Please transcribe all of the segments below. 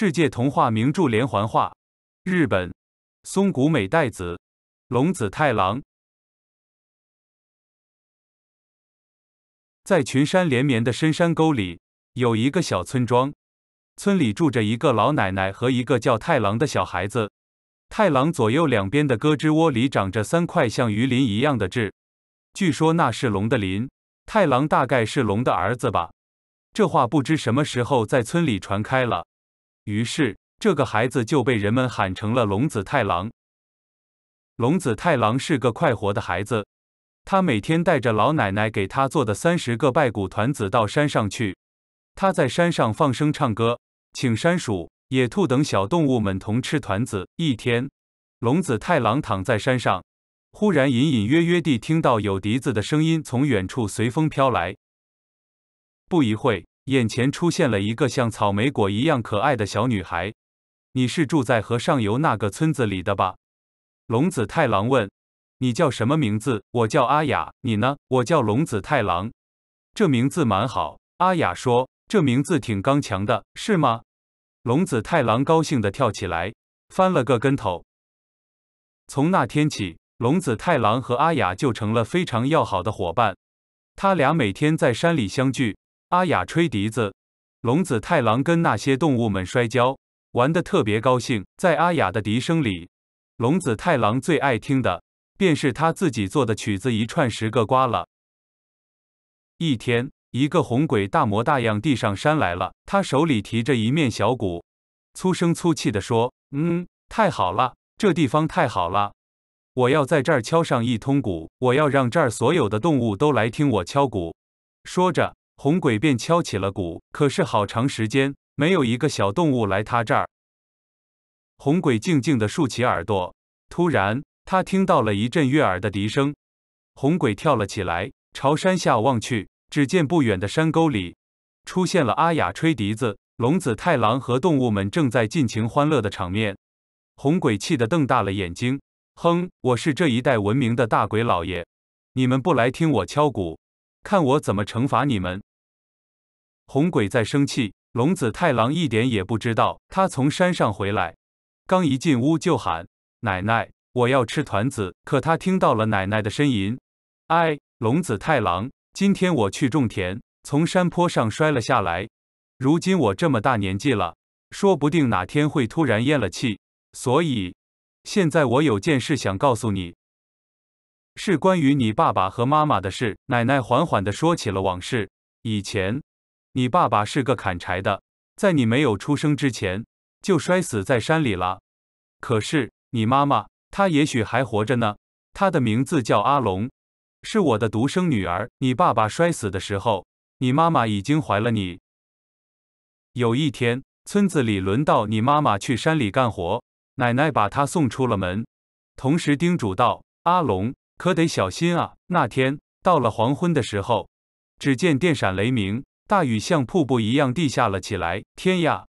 世界童话名著连环画，日本，松谷美代子、龙子太郎。在群山连绵的深山沟里，有一个小村庄，村里住着一个老奶奶和一个叫太郎的小孩子。太郎左右两边的胳肢窝里长着三块像鱼鳞一样的痣，据说那是龙的鳞。太郎大概是龙的儿子吧？这话不知什么时候在村里传开了。于是，这个孩子就被人们喊成了龙子太郎。龙子太郎是个快活的孩子，他每天带着老奶奶给他做的三十个拜谷团子到山上去。他在山上放声唱歌，请山鼠、野兔等小动物们同吃团子。一天，龙子太郎躺在山上，忽然隐隐约约地听到有笛子的声音从远处随风飘来。不一会眼前出现了一个像草莓果一样可爱的小女孩。你是住在河上游那个村子里的吧？龙子太郎问。你叫什么名字？我叫阿雅。你呢？我叫龙子太郎。这名字蛮好。阿雅说。这名字挺刚强的，是吗？龙子太郎高兴地跳起来，翻了个跟头。从那天起，龙子太郎和阿雅就成了非常要好的伙伴。他俩每天在山里相聚。阿雅吹笛子，龙子太郎跟那些动物们摔跤，玩的特别高兴。在阿雅的笛声里，龙子太郎最爱听的便是他自己做的曲子《一串十个瓜》了。一天，一个红鬼大模大样地上山来了，他手里提着一面小鼓，粗声粗气的说：“嗯，太好了，这地方太好了，我要在这儿敲上一通鼓，我要让这儿所有的动物都来听我敲鼓。”说着。红鬼便敲起了鼓，可是好长时间没有一个小动物来他这儿。红鬼静静地竖起耳朵，突然他听到了一阵悦耳的笛声，红鬼跳了起来，朝山下望去，只见不远的山沟里出现了阿雅吹笛子、龙子太郎和动物们正在尽情欢乐的场面。红鬼气得瞪大了眼睛，哼，我是这一代闻名的大鬼老爷，你们不来听我敲鼓，看我怎么惩罚你们！红鬼在生气，龙子太郎一点也不知道。他从山上回来，刚一进屋就喊：“奶奶，我要吃团子。”可他听到了奶奶的呻吟。哎，龙子太郎，今天我去种田，从山坡上摔了下来。如今我这么大年纪了，说不定哪天会突然咽了气。所以，现在我有件事想告诉你，是关于你爸爸和妈妈的事。奶奶缓缓地说起了往事，以前。你爸爸是个砍柴的，在你没有出生之前就摔死在山里了。可是你妈妈，她也许还活着呢。她的名字叫阿龙，是我的独生女儿。你爸爸摔死的时候，你妈妈已经怀了你。有一天，村子里轮到你妈妈去山里干活，奶奶把她送出了门，同时叮嘱道：“阿龙，可得小心啊！”那天到了黄昏的时候，只见电闪雷鸣。大雨像瀑布一样地下了起来。天呀，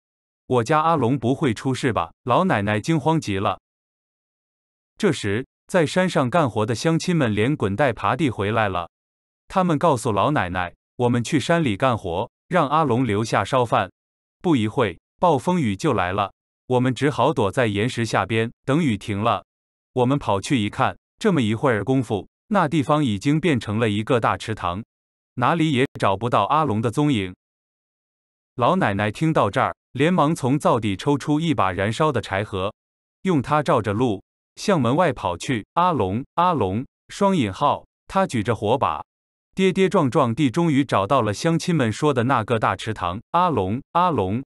我家阿龙不会出事吧？老奶奶惊慌极了。这时，在山上干活的乡亲们连滚带爬地回来了。他们告诉老奶奶：“我们去山里干活，让阿龙留下烧饭。”不一会暴风雨就来了，我们只好躲在岩石下边等雨停了。我们跑去一看，这么一会儿功夫，那地方已经变成了一个大池塘。哪里也找不到阿龙的踪影。老奶奶听到这儿，连忙从灶底抽出一把燃烧的柴禾，用它照着路，向门外跑去。阿龙，阿龙！双引号。他举着火把，跌跌撞撞地，终于找到了乡亲们说的那个大池塘。阿龙，阿龙，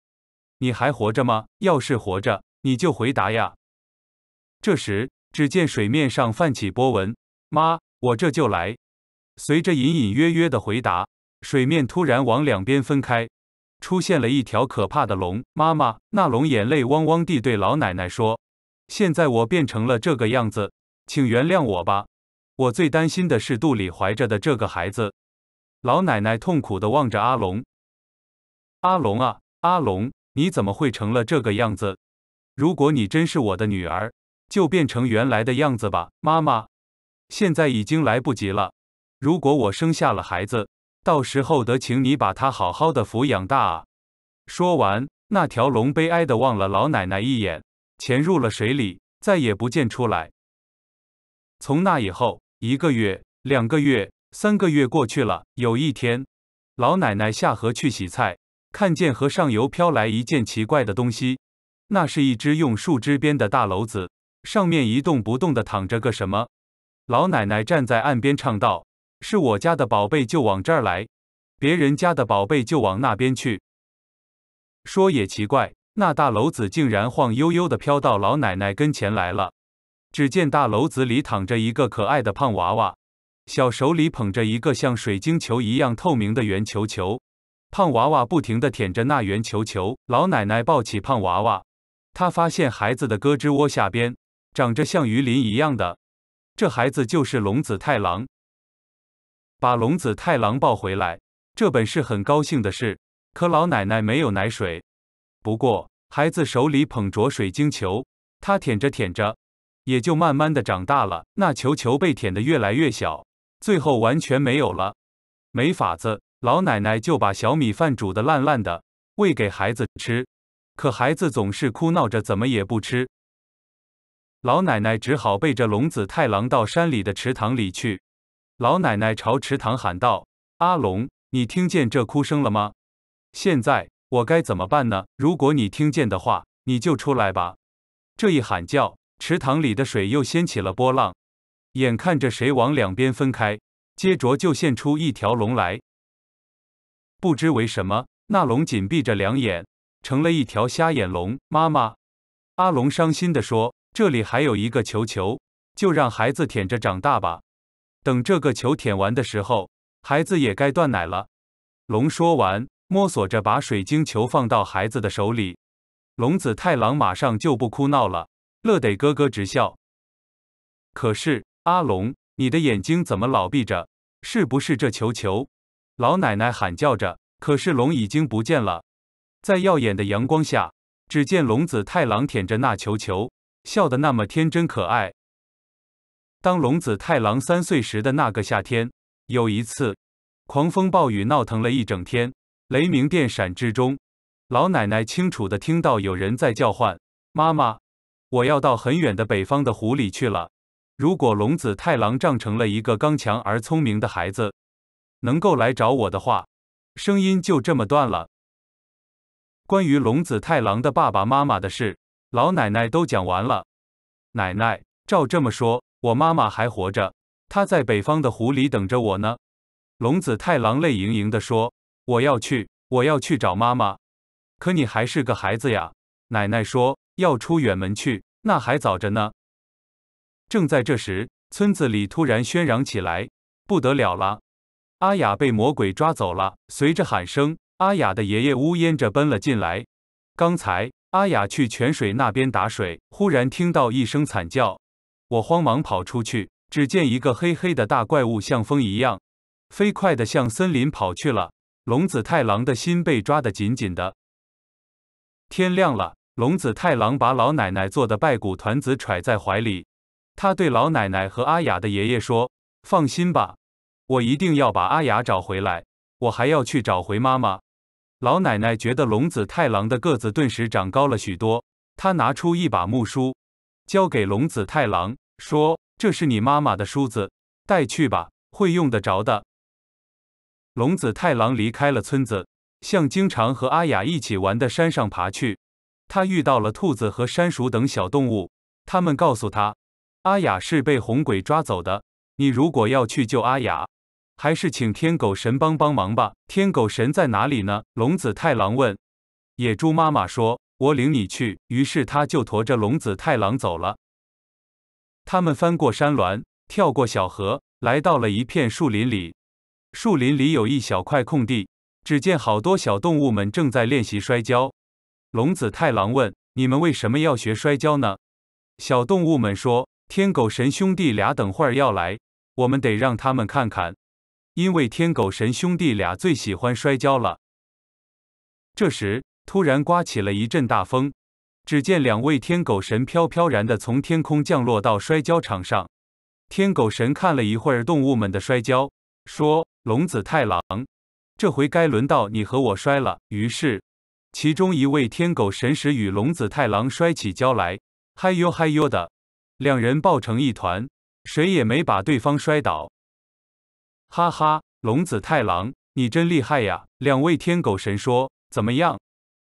你还活着吗？要是活着，你就回答呀。这时，只见水面上泛起波纹。妈，我这就来。随着隐隐约约的回答，水面突然往两边分开，出现了一条可怕的龙。妈妈，那龙眼泪汪汪地对老奶奶说：“现在我变成了这个样子，请原谅我吧。我最担心的是肚里怀着的这个孩子。”老奶奶痛苦地望着阿龙：“阿龙啊，阿龙，你怎么会成了这个样子？如果你真是我的女儿，就变成原来的样子吧。”妈妈，现在已经来不及了。如果我生下了孩子，到时候得请你把他好好的抚养大啊！说完，那条龙悲哀的望了老奶奶一眼，潜入了水里，再也不见出来。从那以后，一个月、两个月、三个月过去了。有一天，老奶奶下河去洗菜，看见河上游飘来一件奇怪的东西，那是一只用树枝编的大篓子，上面一动不动地躺着个什么。老奶奶站在岸边唱道。是我家的宝贝就往这儿来，别人家的宝贝就往那边去。说也奇怪，那大篓子竟然晃悠悠的飘到老奶奶跟前来了。只见大篓子里躺着一个可爱的胖娃娃，小手里捧着一个像水晶球一样透明的圆球球。胖娃娃不停的舔着那圆球球。老奶奶抱起胖娃娃，她发现孩子的胳肢窝下边长着像鱼鳞一样的，这孩子就是龙子太郎。把龙子太郎抱回来，这本是很高兴的事。可老奶奶没有奶水，不过孩子手里捧着水晶球，他舔着舔着，也就慢慢的长大了。那球球被舔得越来越小，最后完全没有了。没法子，老奶奶就把小米饭煮得烂烂的，喂给孩子吃。可孩子总是哭闹着，怎么也不吃。老奶奶只好背着龙子太郎到山里的池塘里去。老奶奶朝池塘喊道：“阿龙，你听见这哭声了吗？现在我该怎么办呢？如果你听见的话，你就出来吧。”这一喊叫，池塘里的水又掀起了波浪，眼看着水往两边分开，接着就现出一条龙来。不知为什么，那龙紧闭着两眼，成了一条瞎眼龙。妈妈，阿龙伤心地说：“这里还有一个球球，就让孩子舔着长大吧。”等这个球舔完的时候，孩子也该断奶了。龙说完，摸索着把水晶球放到孩子的手里。龙子太郎马上就不哭闹了，乐得咯咯直笑。可是阿龙，你的眼睛怎么老闭着？是不是这球球？老奶奶喊叫着，可是龙已经不见了。在耀眼的阳光下，只见龙子太郎舔着那球球，笑得那么天真可爱。当龙子太郎三岁时的那个夏天，有一次，狂风暴雨闹腾了一整天，雷鸣电闪之中，老奶奶清楚地听到有人在叫唤：“妈妈，我要到很远的北方的湖里去了。”如果龙子太郎长成了一个刚强而聪明的孩子，能够来找我的话，声音就这么断了。关于龙子太郎的爸爸妈妈的事，老奶奶都讲完了。奶奶照这么说。我妈妈还活着，她在北方的湖里等着我呢。”龙子太郎泪盈盈地说，“我要去，我要去找妈妈。”可你还是个孩子呀，奶奶说：“要出远门去，那还早着呢。”正在这时，村子里突然喧嚷起来，不得了了！阿雅被魔鬼抓走了。随着喊声，阿雅的爷爷呜咽着奔了进来。刚才阿雅去泉水那边打水，忽然听到一声惨叫。我慌忙跑出去，只见一个黑黑的大怪物像风一样，飞快地向森林跑去了。龙子太郎的心被抓得紧紧的。天亮了，龙子太郎把老奶奶做的拜骨团子揣在怀里。他对老奶奶和阿雅的爷爷说：“放心吧，我一定要把阿雅找回来，我还要去找回妈妈。”老奶奶觉得龙子太郎的个子顿时长高了许多。她拿出一把木梳。交给龙子太郎，说：“这是你妈妈的梳子，带去吧，会用得着的。”龙子太郎离开了村子，向经常和阿雅一起玩的山上爬去。他遇到了兔子和山鼠等小动物，他们告诉他：“阿雅是被红鬼抓走的，你如果要去救阿雅，还是请天狗神帮帮忙吧。”天狗神在哪里呢？龙子太郎问。野猪妈妈说。我领你去。于是他就驮着龙子太郎走了。他们翻过山峦，跳过小河，来到了一片树林里。树林里有一小块空地，只见好多小动物们正在练习摔跤。龙子太郎问：“你们为什么要学摔跤呢？”小动物们说：“天狗神兄弟俩等会儿要来，我们得让他们看看，因为天狗神兄弟俩最喜欢摔跤了。”这时，突然刮起了一阵大风，只见两位天狗神飘飘然的从天空降落到摔跤场上。天狗神看了一会儿动物们的摔跤，说：“龙子太郎，这回该轮到你和我摔了。”于是，其中一位天狗神使与龙子太郎摔起跤来，嗨哟嗨哟的，两人抱成一团，谁也没把对方摔倒。哈哈，龙子太郎，你真厉害呀！两位天狗神说：“怎么样？”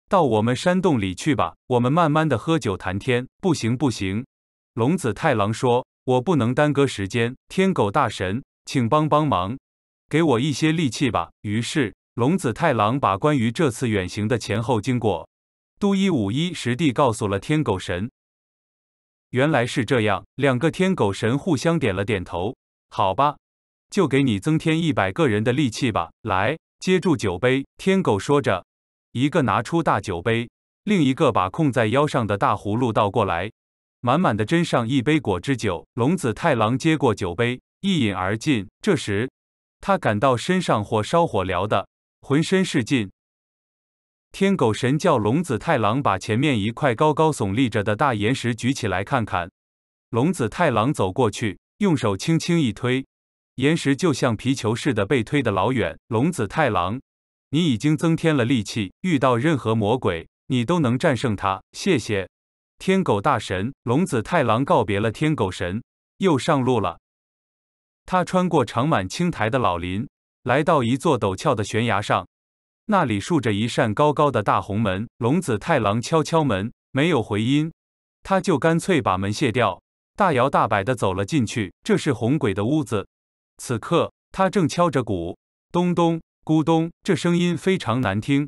到我们山洞里去吧，我们慢慢的喝酒谈天。不行不行，龙子太郎说：“我不能耽搁时间。”天狗大神，请帮帮忙，给我一些力气吧。于是龙子太郎把关于这次远行的前后经过，都一五一十地告诉了天狗神。原来是这样，两个天狗神互相点了点头。好吧，就给你增添一百个人的力气吧。来，接住酒杯。天狗说着。一个拿出大酒杯，另一个把控在腰上的大葫芦倒过来，满满的斟上一杯果汁酒。龙子太郎接过酒杯，一饮而尽。这时，他感到身上火烧火燎的，浑身是劲。天狗神叫龙子太郎把前面一块高高耸立着的大岩石举起来看看。龙子太郎走过去，用手轻轻一推，岩石就像皮球似的被推得老远。龙子太郎。你已经增添了力气，遇到任何魔鬼，你都能战胜他。谢谢，天狗大神龙子太郎告别了天狗神，又上路了。他穿过长满青苔的老林，来到一座陡峭的悬崖上，那里竖着一扇高高的大红门。龙子太郎敲敲门，没有回音，他就干脆把门卸掉，大摇大摆地走了进去。这是红鬼的屋子，此刻他正敲着鼓，咚咚。咕咚，这声音非常难听。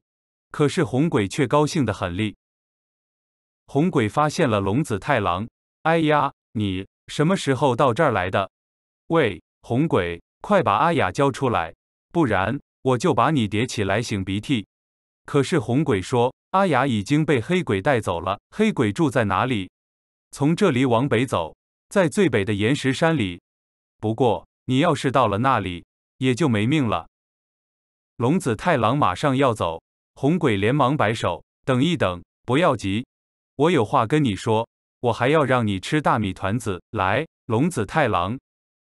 可是红鬼却高兴的很厉。红鬼发现了龙子太郎，哎呀，你什么时候到这儿来的？喂，红鬼，快把阿雅交出来，不然我就把你叠起来擤鼻涕。可是红鬼说，阿雅已经被黑鬼带走了。黑鬼住在哪里？从这里往北走，在最北的岩石山里。不过你要是到了那里，也就没命了。龙子太郎马上要走，红鬼连忙摆手：“等一等，不要急，我有话跟你说。我还要让你吃大米团子。来，龙子太郎，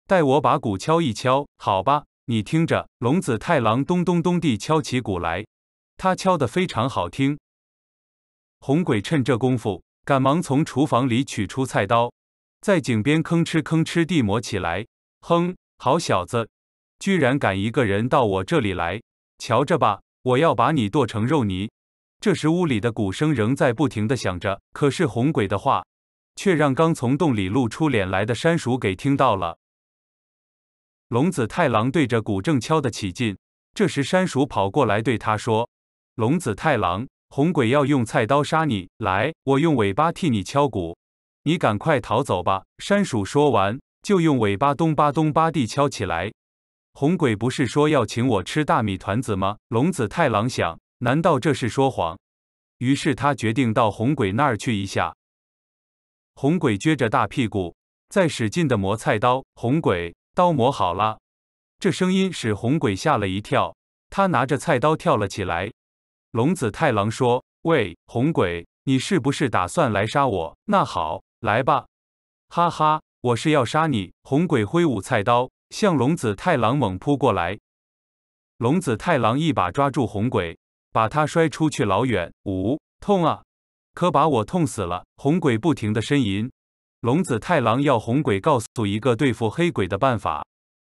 待我把鼓敲一敲，好吧？你听着。”龙子太郎咚咚咚地敲起鼓来，他敲得非常好听。红鬼趁这功夫，赶忙从厨房里取出菜刀，在井边吭哧吭哧地磨起来。哼，好小子，居然敢一个人到我这里来！瞧着吧，我要把你剁成肉泥。这时屋里的鼓声仍在不停地响着，可是红鬼的话却让刚从洞里露出脸来的山鼠给听到了。龙子太郎对着鼓正敲得起劲，这时山鼠跑过来对他说：“龙子太郎，红鬼要用菜刀杀你，来，我用尾巴替你敲鼓，你赶快逃走吧。”山鼠说完，就用尾巴咚巴咚巴地敲起来。红鬼不是说要请我吃大米团子吗？龙子太郎想，难道这是说谎？于是他决定到红鬼那儿去一下。红鬼撅着大屁股，在使劲地磨菜刀。红鬼，刀磨好了。这声音使红鬼吓了一跳，他拿着菜刀跳了起来。龙子太郎说：“喂，红鬼，你是不是打算来杀我？那好，来吧！”哈哈，我是要杀你！红鬼挥舞菜刀。向龙子太郎猛扑过来，龙子太郎一把抓住红鬼，把他摔出去老远。五痛啊，可把我痛死了！红鬼不停的呻吟。龙子太郎要红鬼告诉一个对付黑鬼的办法，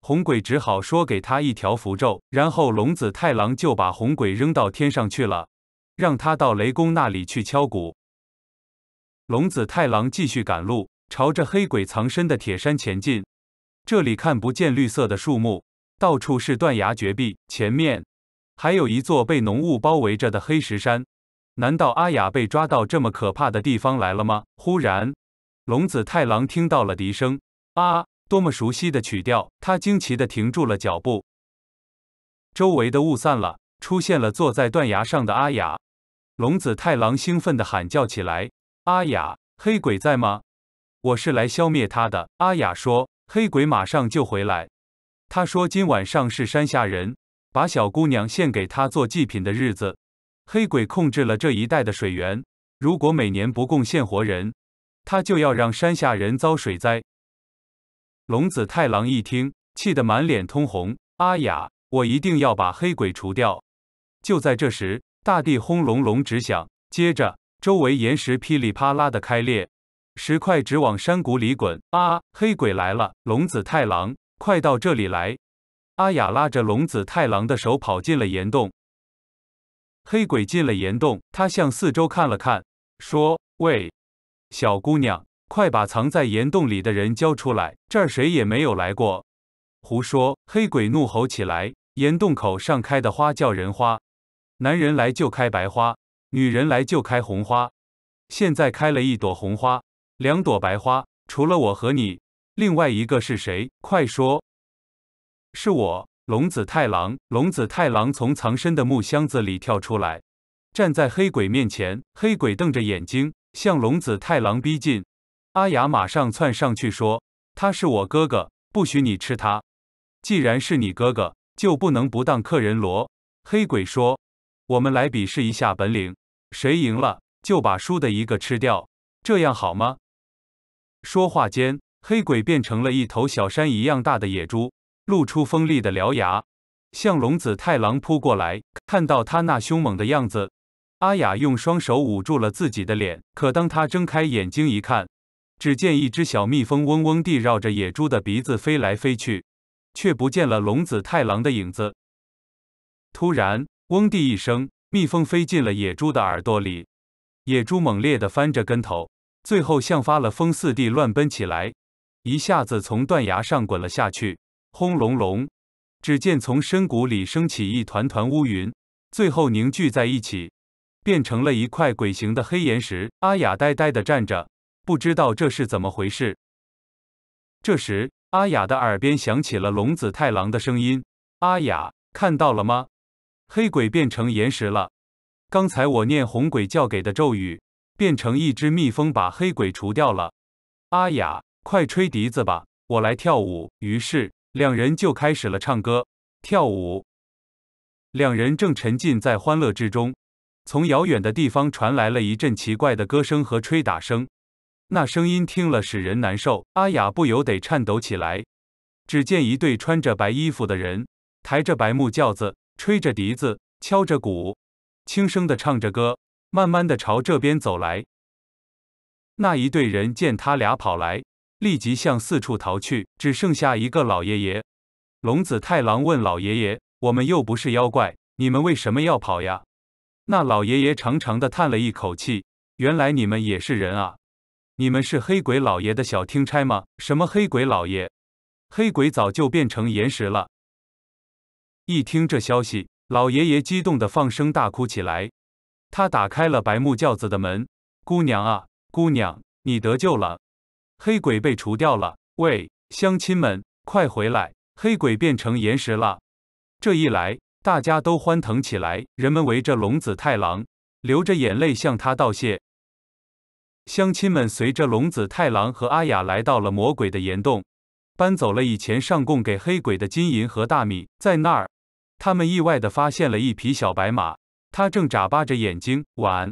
红鬼只好说给他一条符咒。然后龙子太郎就把红鬼扔到天上去了，让他到雷公那里去敲鼓。龙子太郎继续赶路，朝着黑鬼藏身的铁山前进。这里看不见绿色的树木，到处是断崖绝壁，前面还有一座被浓雾包围着的黑石山。难道阿雅被抓到这么可怕的地方来了吗？忽然，龙子太郎听到了笛声，啊，多么熟悉的曲调！他惊奇地停住了脚步。周围的雾散了，出现了坐在断崖上的阿雅。龙子太郎兴奋地喊叫起来：“阿雅，黑鬼在吗？我是来消灭他的。”阿雅说。黑鬼马上就回来。他说：“今晚上是山下人把小姑娘献给他做祭品的日子。黑鬼控制了这一带的水源，如果每年不贡献活人，他就要让山下人遭水灾。”龙子太郎一听，气得满脸通红。“阿雅，我一定要把黑鬼除掉！”就在这时，大地轰隆隆直响，接着周围岩石噼里啪啦的开裂。石块直往山谷里滚！啊，黑鬼来了！龙子太郎，快到这里来！阿雅拉着龙子太郎的手跑进了岩洞。黑鬼进了岩洞，他向四周看了看，说：“喂，小姑娘，快把藏在岩洞里的人交出来！这儿谁也没有来过。”胡说！黑鬼怒吼起来。岩洞口上开的花叫人花，男人来就开白花，女人来就开红花，现在开了一朵红花。两朵白花，除了我和你，另外一个是谁？快说！是我，龙子太郎。龙子太郎从藏身的木箱子里跳出来，站在黑鬼面前。黑鬼瞪着眼睛向龙子太郎逼近。阿雅马上窜上去说：“他是我哥哥，不许你吃他。既然是你哥哥，就不能不当客人。”罗黑鬼说：“我们来比试一下本领，谁赢了就把输的一个吃掉，这样好吗？”说话间，黑鬼变成了一头小山一样大的野猪，露出锋利的獠牙，向龙子太郎扑过来。看到他那凶猛的样子，阿雅用双手捂住了自己的脸。可当他睁开眼睛一看，只见一只小蜜蜂嗡嗡地绕着野猪的鼻子飞来飞去，却不见了龙子太郎的影子。突然，嗡地一声，蜜蜂飞进了野猪的耳朵里，野猪猛烈地翻着跟头。最后像发了疯似的乱奔起来，一下子从断崖上滚了下去。轰隆隆，只见从深谷里升起一团团乌云，最后凝聚在一起，变成了一块鬼形的黑岩石。阿雅呆呆地站着，不知道这是怎么回事。这时，阿雅的耳边响起了龙子太郎的声音：“阿雅，看到了吗？黑鬼变成岩石了。刚才我念红鬼教给的咒语。”变成一只蜜蜂，把黑鬼除掉了。阿雅，快吹笛子吧，我来跳舞。于是两人就开始了唱歌、跳舞。两人正沉浸在欢乐之中，从遥远的地方传来了一阵奇怪的歌声和吹打声。那声音听了使人难受，阿雅不由得颤抖起来。只见一对穿着白衣服的人，抬着白木轿子，吹着笛子，敲着鼓，轻声地唱着歌。慢慢的朝这边走来，那一队人见他俩跑来，立即向四处逃去，只剩下一个老爷爷。龙子太郎问老爷爷：“我们又不是妖怪，你们为什么要跑呀？”那老爷爷长长的叹了一口气：“原来你们也是人啊！你们是黑鬼老爷的小听差吗？什么黑鬼老爷？黑鬼早就变成岩石了。”一听这消息，老爷爷激动的放声大哭起来。他打开了白木轿子的门，姑娘啊，姑娘，你得救了！黑鬼被除掉了。喂，乡亲们，快回来！黑鬼变成岩石了。这一来，大家都欢腾起来。人们围着龙子太郎，流着眼泪向他道谢。乡亲们随着龙子太郎和阿雅来到了魔鬼的岩洞，搬走了以前上供给黑鬼的金银和大米。在那儿，他们意外的发现了一匹小白马。他正眨巴着眼睛，晚，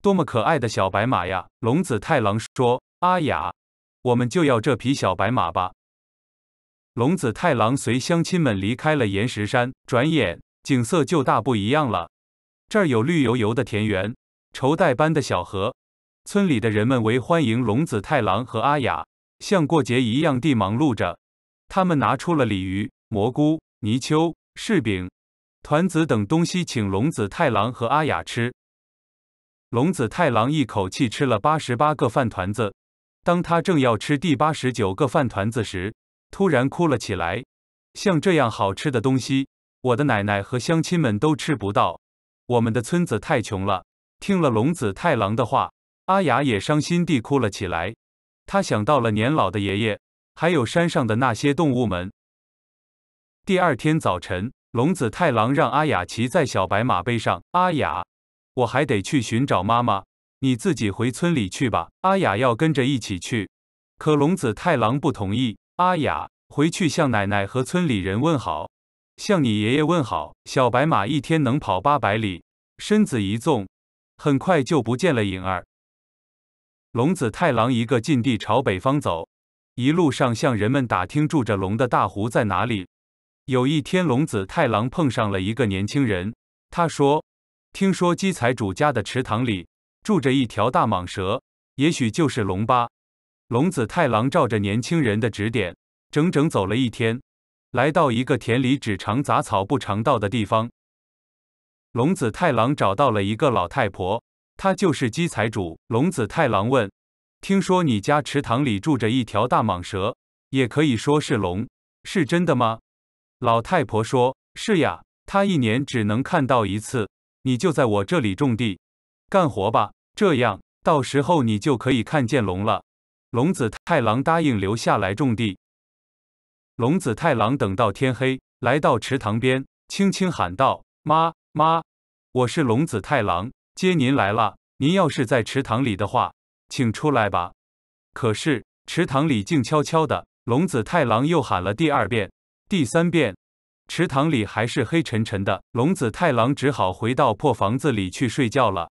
多么可爱的小白马呀！龙子太郎说：“阿雅，我们就要这匹小白马吧。”龙子太郎随乡亲们离开了岩石山，转眼景色就大不一样了。这儿有绿油油的田园，绸带般的小河。村里的人们为欢迎龙子太郎和阿雅，像过节一样地忙碌着。他们拿出了鲤鱼、蘑菇、泥鳅、柿饼。团子等东西请龙子太郎和阿雅吃。龙子太郎一口气吃了八十八个饭团子，当他正要吃第八十九个饭团子时，突然哭了起来。像这样好吃的东西，我的奶奶和乡亲们都吃不到，我们的村子太穷了。听了龙子太郎的话，阿雅也伤心地哭了起来。他想到了年老的爷爷，还有山上的那些动物们。第二天早晨。龙子太郎让阿雅骑在小白马背上。阿雅，我还得去寻找妈妈，你自己回村里去吧。阿雅要跟着一起去，可龙子太郎不同意。阿雅，回去向奶奶和村里人问好，向你爷爷问好。小白马一天能跑八百里，身子一纵，很快就不见了影儿。龙子太郎一个劲地朝北方走，一路上向人们打听住着龙的大湖在哪里。有一天，龙子太郎碰上了一个年轻人。他说：“听说鸡财主家的池塘里住着一条大蟒蛇，也许就是龙吧。”龙子太郎照着年轻人的指点，整整走了一天，来到一个田里只长杂草不长稻的地方。龙子太郎找到了一个老太婆，她就是鸡财主。龙子太郎问：“听说你家池塘里住着一条大蟒蛇，也可以说是龙，是真的吗？”老太婆说：“是呀，他一年只能看到一次。你就在我这里种地干活吧，这样到时候你就可以看见龙了。”龙子太郎答应留下来种地。龙子太郎等到天黑，来到池塘边，轻轻喊道：“妈妈，我是龙子太郎，接您来了。您要是在池塘里的话，请出来吧。”可是池塘里静悄悄的，龙子太郎又喊了第二遍。第三遍，池塘里还是黑沉沉的，龙子太郎只好回到破房子里去睡觉了。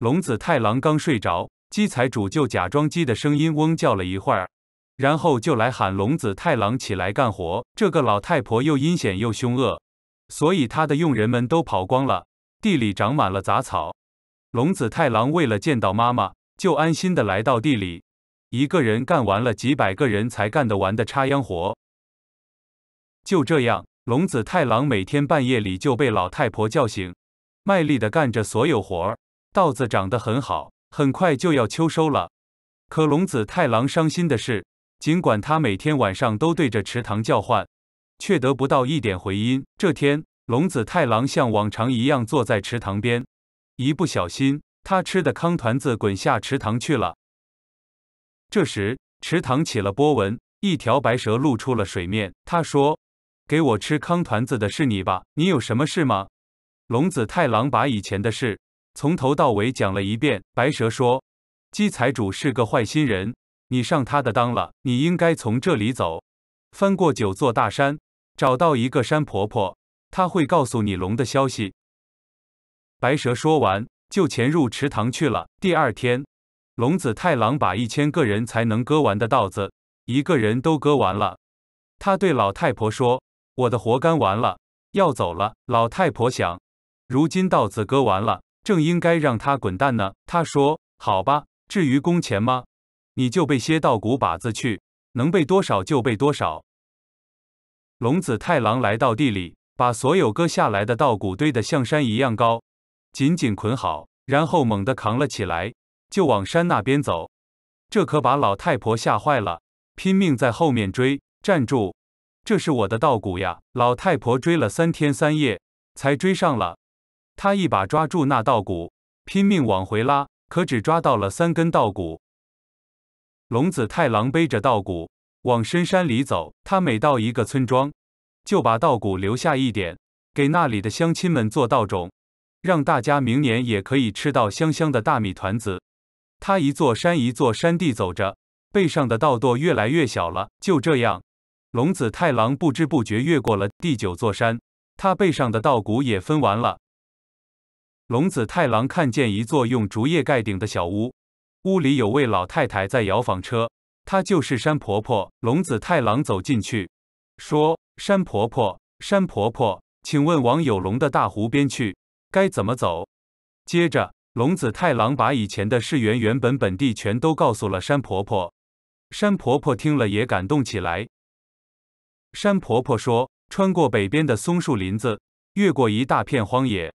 龙子太郎刚睡着，鸡财主就假装鸡的声音嗡叫了一会儿，然后就来喊龙子太郎起来干活。这个老太婆又阴险又凶恶，所以她的佣人们都跑光了，地里长满了杂草。龙子太郎为了见到妈妈，就安心的来到地里，一个人干完了几百个人才干得完的插秧活。就这样，龙子太郎每天半夜里就被老太婆叫醒，卖力的干着所有活儿。稻子长得很好，很快就要秋收了。可龙子太郎伤心的是，尽管他每天晚上都对着池塘叫唤，却得不到一点回音。这天，龙子太郎像往常一样坐在池塘边，一不小心，他吃的糠团子滚下池塘去了。这时，池塘起了波纹，一条白蛇露出了水面。他说。给我吃糠团子的是你吧？你有什么事吗？龙子太郎把以前的事从头到尾讲了一遍。白蛇说：“姬财主是个坏心人，你上他的当了。你应该从这里走，翻过九座大山，找到一个山婆婆，她会告诉你龙的消息。”白蛇说完就潜入池塘去了。第二天，龙子太郎把一千个人才能割完的稻子，一个人都割完了。他对老太婆说。我的活干完了，要走了。老太婆想，如今稻子割完了，正应该让他滚蛋呢。他说：“好吧，至于工钱吗？你就背些稻谷把子去，能背多少就背多少。”龙子太郎来到地里，把所有割下来的稻谷堆得像山一样高，紧紧捆好，然后猛地扛了起来，就往山那边走。这可把老太婆吓坏了，拼命在后面追：“站住！”这是我的稻谷呀！老太婆追了三天三夜，才追上了。她一把抓住那稻谷，拼命往回拉，可只抓到了三根稻谷。龙子太郎背着稻谷往深山里走，他每到一个村庄，就把稻谷留下一点，给那里的乡亲们做稻种，让大家明年也可以吃到香香的大米团子。他一座山一座山地走着，背上的稻垛越来越小了。就这样。龙子太郎不知不觉越过了第九座山，他背上的稻谷也分完了。龙子太郎看见一座用竹叶盖顶的小屋，屋里有位老太太在摇纺车，她就是山婆婆。龙子太郎走进去，说：“山婆婆，山婆婆，请问往有龙的大湖边去该怎么走？”接着，龙子太郎把以前的事原原本本地全都告诉了山婆婆。山婆婆听了也感动起来。山婆婆说：“穿过北边的松树林子，越过一大片荒野，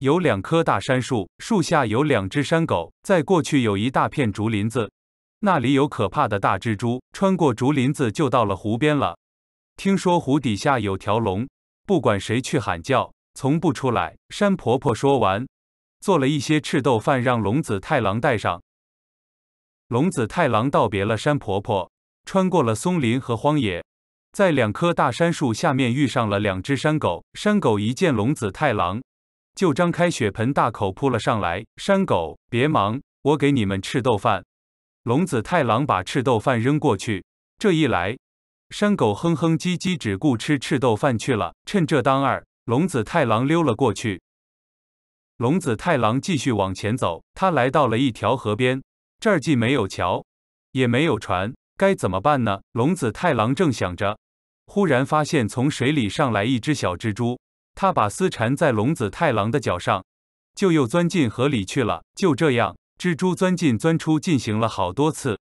有两棵大杉树，树下有两只山狗。再过去有一大片竹林子，那里有可怕的大蜘蛛。穿过竹林子就到了湖边了。听说湖底下有条龙，不管谁去喊叫，从不出来。”山婆婆说完，做了一些赤豆饭，让龙子太郎带上。龙子太郎道别了山婆婆，穿过了松林和荒野。在两棵大杉树下面遇上了两只山狗，山狗一见龙子太郎，就张开血盆大口扑了上来。山狗别忙，我给你们赤豆饭。龙子太郎把赤豆饭扔过去，这一来，山狗哼哼唧唧，只顾吃赤豆饭去了。趁这当儿，龙子太郎溜了过去。龙子太郎继续往前走，他来到了一条河边，这儿既没有桥，也没有船。该怎么办呢？龙子太郎正想着，忽然发现从水里上来一只小蜘蛛，它把丝缠在龙子太郎的脚上，就又钻进河里去了。就这样，蜘蛛钻进钻出，进行了好多次。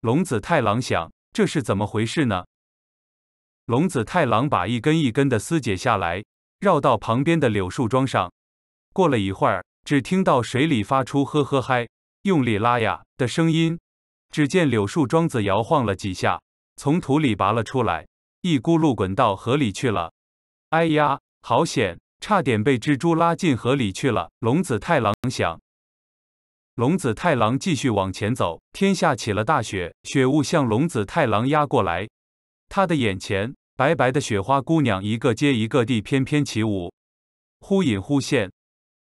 龙子太郎想，这是怎么回事呢？龙子太郎把一根一根的丝解下来，绕到旁边的柳树桩上。过了一会儿，只听到水里发出“呵呵嗨，用力拉呀”的声音。只见柳树桩子摇晃了几下，从土里拔了出来，一轱辘滚到河里去了。哎呀，好险！差点被蜘蛛拉进河里去了。龙子太郎想。龙子太郎继续往前走。天下起了大雪，雪雾向龙子太郎压过来。他的眼前，白白的雪花姑娘一个接一个地翩翩起舞，忽隐忽现。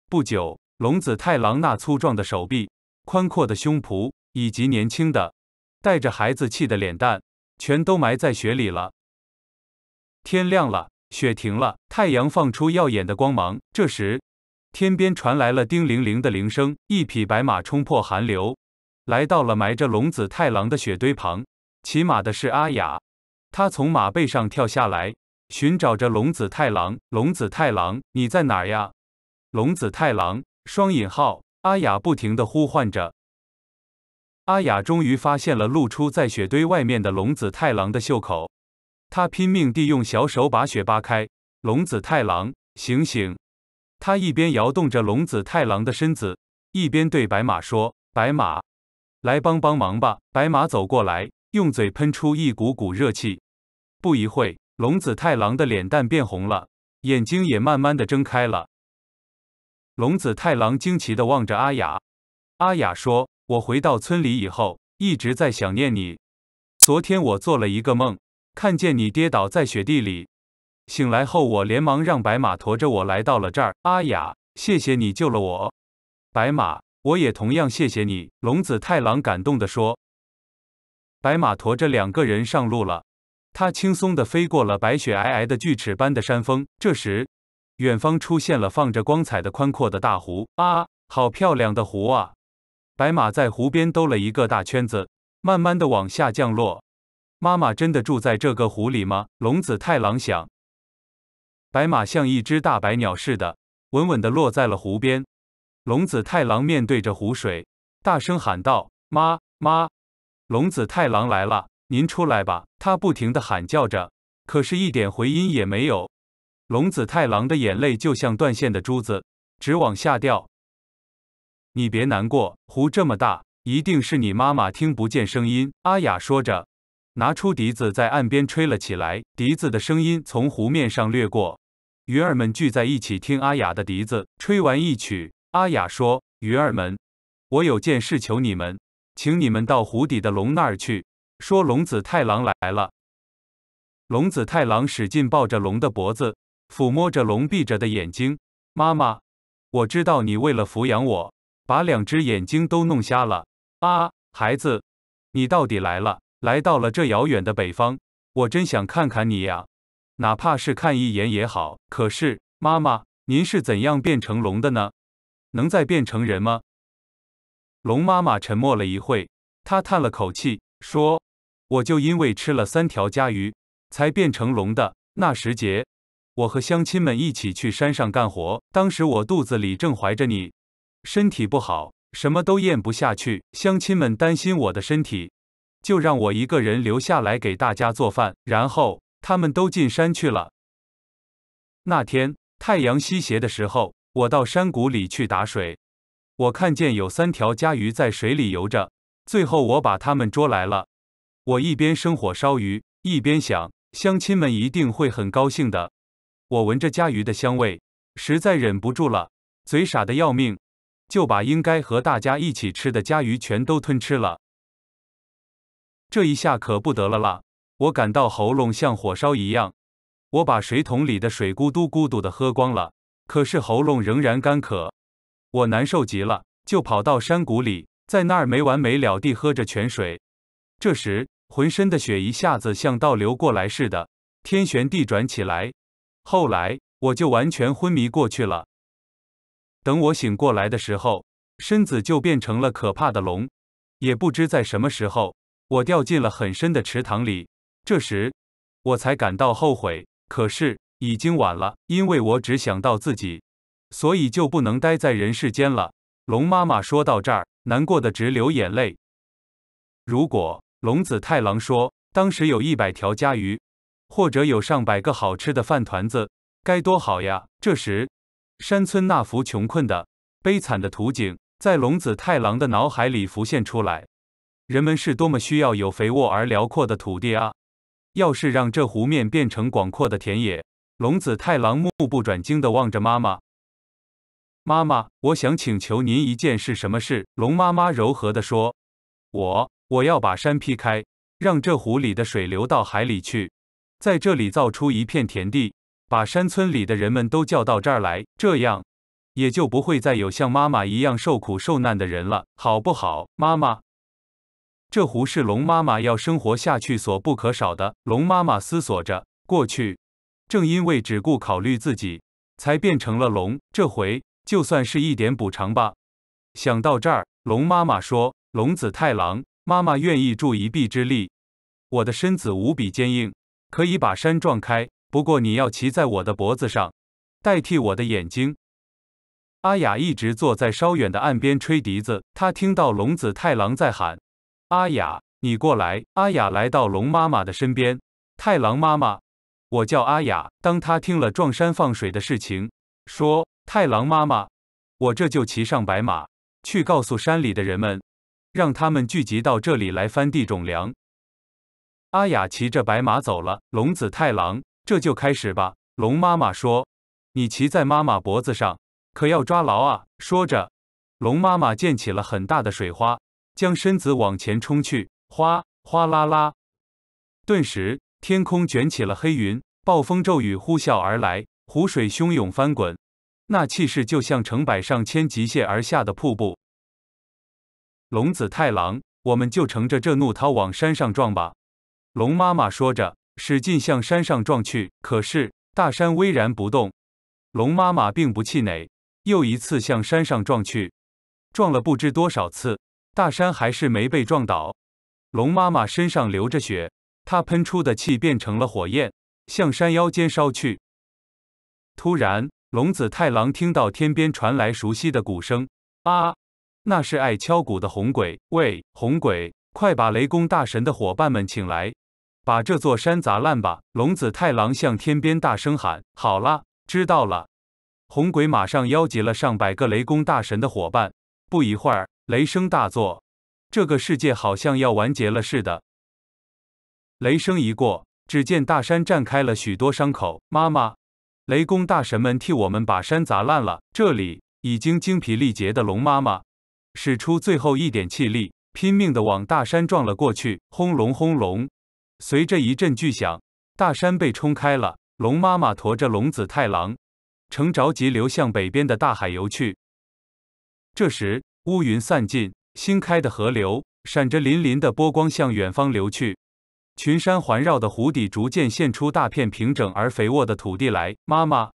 不久，龙子太郎那粗壮的手臂，宽阔的胸脯。以及年轻的，带着孩子气的脸蛋，全都埋在雪里了。天亮了，雪停了，太阳放出耀眼的光芒。这时，天边传来了叮铃铃的铃声，一匹白马冲破寒流，来到了埋着龙子太郎的雪堆旁。骑马的是阿雅，她从马背上跳下来，寻找着龙子太郎。龙子太郎，你在哪呀？龙子太郎（双引号），阿雅不停地呼唤着。阿雅终于发现了露出在雪堆外面的龙子太郎的袖口，他拼命地用小手把雪扒开。龙子太郎，醒醒！他一边摇动着龙子太郎的身子，一边对白马说：“白马，来帮帮忙吧。”白马走过来，用嘴喷出一股股热气。不一会龙子太郎的脸蛋变红了，眼睛也慢慢的睁开了。龙子太郎惊奇地望着阿雅，阿雅说。我回到村里以后，一直在想念你。昨天我做了一个梦，看见你跌倒在雪地里。醒来后，我连忙让白马驮着我来到了这儿。阿雅，谢谢你救了我。白马，我也同样谢谢你。龙子太郎感动地说。白马驮着两个人上路了，他轻松地飞过了白雪皑皑的锯齿般的山峰。这时，远方出现了放着光彩的宽阔的大湖。啊，好漂亮的湖啊！白马在湖边兜了一个大圈子，慢慢的往下降落。妈妈真的住在这个湖里吗？龙子太郎想。白马像一只大白鸟似的，稳稳的落在了湖边。龙子太郎面对着湖水，大声喊道：“妈妈，龙子太郎来了，您出来吧！”他不停的喊叫着，可是一点回音也没有。龙子太郎的眼泪就像断线的珠子，直往下掉。你别难过，湖这么大，一定是你妈妈听不见声音。阿雅说着，拿出笛子在岸边吹了起来。笛子的声音从湖面上掠过，鱼儿们聚在一起听阿雅的笛子。吹完一曲，阿雅说：“鱼儿们，我有件事求你们，请你们到湖底的龙那儿去，说龙子太郎来了。”龙子太郎使劲抱着龙的脖子，抚摸着龙闭着的眼睛。妈妈，我知道你为了抚养我。把两只眼睛都弄瞎了啊！孩子，你到底来了，来到了这遥远的北方，我真想看看你呀，哪怕是看一眼也好。可是，妈妈，您是怎样变成龙的呢？能再变成人吗？龙妈妈沉默了一会，她叹了口气说：“我就因为吃了三条家鱼，才变成龙的。那时节，我和乡亲们一起去山上干活，当时我肚子里正怀着你。”身体不好，什么都咽不下去。乡亲们担心我的身体，就让我一个人留下来给大家做饭，然后他们都进山去了。那天太阳西斜的时候，我到山谷里去打水，我看见有三条家鱼在水里游着，最后我把它们捉来了。我一边生火烧鱼，一边想乡亲们一定会很高兴的。我闻着家鱼的香味，实在忍不住了，嘴傻的要命。就把应该和大家一起吃的家鱼全都吞吃了，这一下可不得了了。我感到喉咙像火烧一样，我把水桶里的水咕嘟咕嘟的喝光了，可是喉咙仍然干渴，我难受极了。就跑到山谷里，在那儿没完没了地喝着泉水。这时，浑身的血一下子像倒流过来似的，天旋地转起来。后来，我就完全昏迷过去了。等我醒过来的时候，身子就变成了可怕的龙。也不知在什么时候，我掉进了很深的池塘里。这时，我才感到后悔，可是已经晚了，因为我只想到自己，所以就不能待在人世间了。龙妈妈说到这儿，难过的直流眼泪。如果龙子太郎说当时有一百条家鱼，或者有上百个好吃的饭团子，该多好呀！这时。山村那幅穷困的、悲惨的图景，在龙子太郎的脑海里浮现出来。人们是多么需要有肥沃而辽阔的土地啊！要是让这湖面变成广阔的田野，龙子太郎目不转睛地望着妈妈。妈妈，我想请求您一件事，什么事？龙妈妈柔和地说：“我，我要把山劈开，让这湖里的水流到海里去，在这里造出一片田地。”把山村里的人们都叫到这儿来，这样也就不会再有像妈妈一样受苦受难的人了，好不好，妈妈？这湖是龙妈妈要生活下去所不可少的。龙妈妈思索着，过去正因为只顾考虑自己，才变成了龙。这回就算是一点补偿吧。想到这儿，龙妈妈说：“龙子太郎，妈妈愿意助一臂之力。我的身子无比坚硬，可以把山撞开。”不过你要骑在我的脖子上，代替我的眼睛。阿雅一直坐在稍远的岸边吹笛子。他听到龙子太郎在喊：“阿雅，你过来！”阿雅来到龙妈妈的身边。太郎妈妈，我叫阿雅。当他听了撞山放水的事情，说：“太郎妈妈，我这就骑上白马，去告诉山里的人们，让他们聚集到这里来翻地种粮。”阿雅骑着白马走了。龙子太郎。这就开始吧，龙妈妈说：“你骑在妈妈脖子上，可要抓牢啊！”说着，龙妈妈溅起了很大的水花，将身子往前冲去，哗哗啦啦，顿时天空卷起了黑云，暴风骤雨呼啸而来，湖水汹涌翻滚，那气势就像成百上千急泻而下的瀑布。龙子太郎，我们就乘着这怒涛往山上撞吧，龙妈妈说着。使劲向山上撞去，可是大山巍然不动。龙妈妈并不气馁，又一次向山上撞去，撞了不知多少次，大山还是没被撞倒。龙妈妈身上流着血，她喷出的气变成了火焰，向山腰间烧去。突然，龙子太郎听到天边传来熟悉的鼓声，啊，那是爱敲鼓的红鬼！喂，红鬼，快把雷公大神的伙伴们请来！把这座山砸烂吧！龙子太郎向天边大声喊：“好了，知道了。”红鬼马上邀集了上百个雷公大神的伙伴。不一会儿，雷声大作，这个世界好像要完结了似的。雷声一过，只见大山绽开了许多伤口。妈妈，雷公大神们替我们把山砸烂了。这里已经精疲力竭的龙妈妈，使出最后一点气力，拼命地往大山撞了过去。轰隆轰隆。随着一阵巨响，大山被冲开了。龙妈妈驮着龙子太郎，乘着急流向北边的大海游去。这时，乌云散尽，新开的河流闪着粼粼的波光向远方流去。群山环绕的湖底逐渐现出大片平整而肥沃的土地来。妈妈，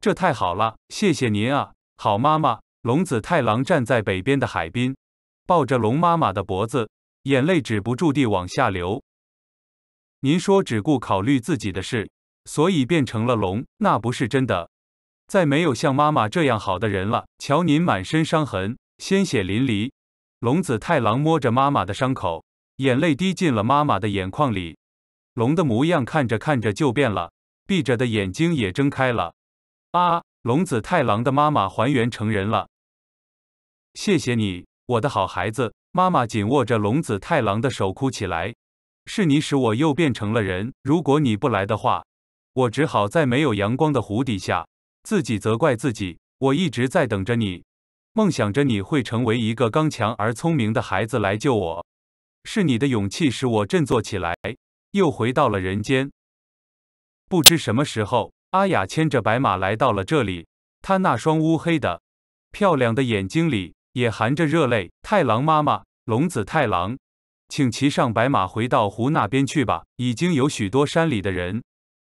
这太好了！谢谢您啊，好妈妈。龙子太郎站在北边的海滨，抱着龙妈妈的脖子，眼泪止不住地往下流。您说只顾考虑自己的事，所以变成了龙，那不是真的。再没有像妈妈这样好的人了。瞧您满身伤痕，鲜血淋漓。龙子太郎摸着妈妈的伤口，眼泪滴进了妈妈的眼眶里。龙的模样看着看着就变了，闭着的眼睛也睁开了。啊！龙子太郎的妈妈还原成人了。谢谢你，我的好孩子。妈妈紧握着龙子太郎的手，哭起来。是你使我又变成了人。如果你不来的话，我只好在没有阳光的湖底下自己责怪自己。我一直在等着你，梦想着你会成为一个刚强而聪明的孩子来救我。是你的勇气使我振作起来，又回到了人间。不知什么时候，阿雅牵着白马来到了这里。她那双乌黑的、漂亮的眼睛里也含着热泪。太郎妈妈，龙子太郎。请骑上白马回到湖那边去吧。已经有许多山里的人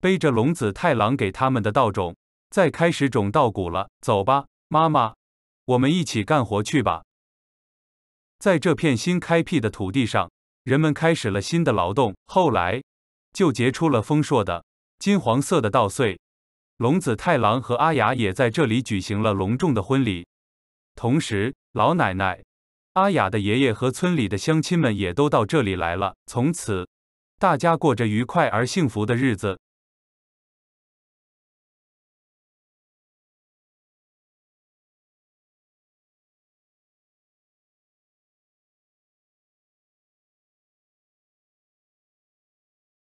背着龙子太郎给他们的稻种，在开始种稻谷了。走吧，妈妈，我们一起干活去吧。在这片新开辟的土地上，人们开始了新的劳动。后来，就结出了丰硕的金黄色的稻穗。龙子太郎和阿雅也在这里举行了隆重的婚礼。同时，老奶奶。阿雅的爷爷和村里的乡亲们也都到这里来了。从此，大家过着愉快而幸福的日子。